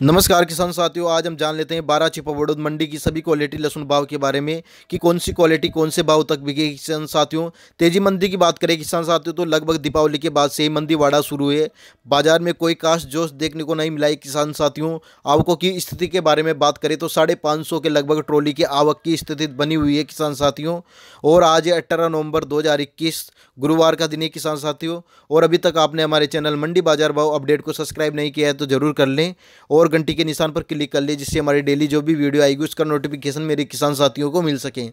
नमस्कार किसान साथियों आज हम जान लेते हैं बारह छिपा बड़ोद मंडी की सभी क्वालिटी लहसुन भाव के बारे में कि कौन सी क्वालिटी कौन से भाव तक बिके किसान साथियों तेजी मंदी की बात करें किसान साथियों तो लगभग दीपावली के बाद से ही मंदी वाड़ा शुरू है बाजार में कोई काश जोश देखने को नहीं मिला किसान साथियों आवकों की स्थिति के बारे में बात करें तो साढ़े के लगभग ट्रॉली की आवक की स्थिति बनी हुई है किसान साथियों और आज अट्ठारह नवम्बर दो गुरुवार का दिन है किसान साथियों और अभी तक आपने हमारे चैनल मंडी बाजार भाव अपडेट को सब्सक्राइब नहीं किया है तो जरूर कर लें और और घंटी के निशान पर क्लिक कर ले जिससे हमारी डेली जो भी वीडियो आएगी उसका नोटिफिकेशन मेरे किसान साथियों को मिल सके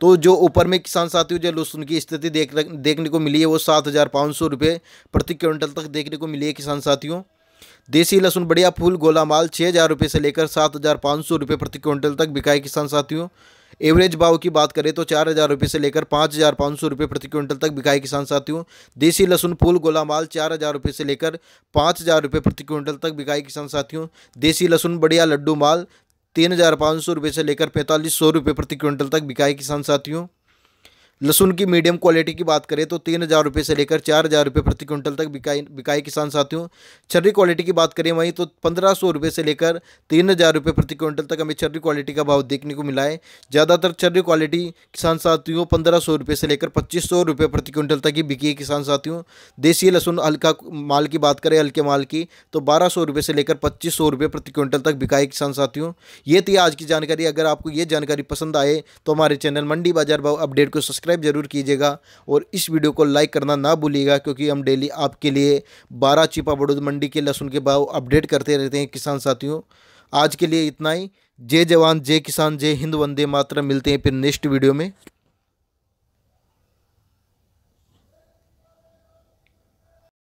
तो जो ऊपर में किसान साथियों जो की स्थिति देख देखने को मिली है वो सात हज़ार पाँच सौ रुपये प्रति क्विंटल तक देखने को मिली है किसान साथियों देसी लहसुन बढ़िया फूल गोला माल छः हज़ार रुपये से लेकर सात हज़ार पाँच सौ रुपये प्रति क्विंटल तक बिकाए किसान साथियों एवरेज भाव की बात करें तो चार हज़ार रुपये से लेकर पाँच हज़ार पाँच सौ रुपये प्रति क्विंटल तक बिकाए किसान साथियों देसी लहसुन फूल गोला माल चार हज़ार रुपये से लेकर पाँच हज़ार रुपये प्रति क्विंटल तक बिकाए किसान साथियों देसी लहसुन बढ़िया लड्डू माल तीन हज़ार पाँच सौ रुपये से लेकर पैंतालीस सौ रुपये प्रति क्विंटल तक बिकाए किसान साथियों लहसुन की मीडियम क्वालिटी की बात करें तो तीन हज़ार रुपये से लेकर चार हज़ार रुपये प्रति क्विंटल तक बिकाई बिकाई किसान साथियों छर्री क्वालिटी की बात करें वहीं तो पंद्रह सौ रुपये से लेकर तीन हज़ार रुपये प्रति क्विंटल तक हमें छर्री क्वालिटी का भाव देखने को मिला है ज़्यादातर छर्री क्वालिटी किसान साथियों पंद्रह सौ रुपये से लेकर पच्चीस सौ रुपये प्रति क्विंटल तक ही बिकी है किसान साथियों देसी लहसुन हल्का माल की बात करें हल्के माल की तो बारह सौ रुपये से लेकर पच्चीस सौ रुपये प्रति क्विंटल तक बिकाई किसान साथियों ये थी आज की जानकारी अगर आपको ये जानकारी पसंद आए तो हमारे चैनल मंडी बाजार भाव अपडेट को सब्सक्राइब सब्सक्राइब जरूर कीजिएगा और इस वीडियो को लाइक करना ना भूलिएगा क्योंकि हम डेली आपके लिए बारह चिपा बड़ोद मंडी के लहसुन के भाव अपडेट करते रहते हैं किसान साथियों आज के लिए इतना ही जय जवान जय किसान जय हिंद वंदे मात्र मिलते हैं फिर नेक्स्ट वीडियो में